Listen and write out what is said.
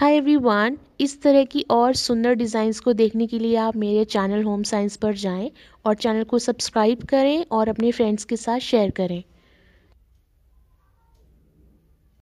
hi everyone इस तरह की और सुंदर डिज़ाइंस को देखने के लिए आप मेरे चैनल होम साइंस पर जाएं और चैनल को सब्सक्राइब करें और अपने फ्रेंड्स के साथ शेयर करें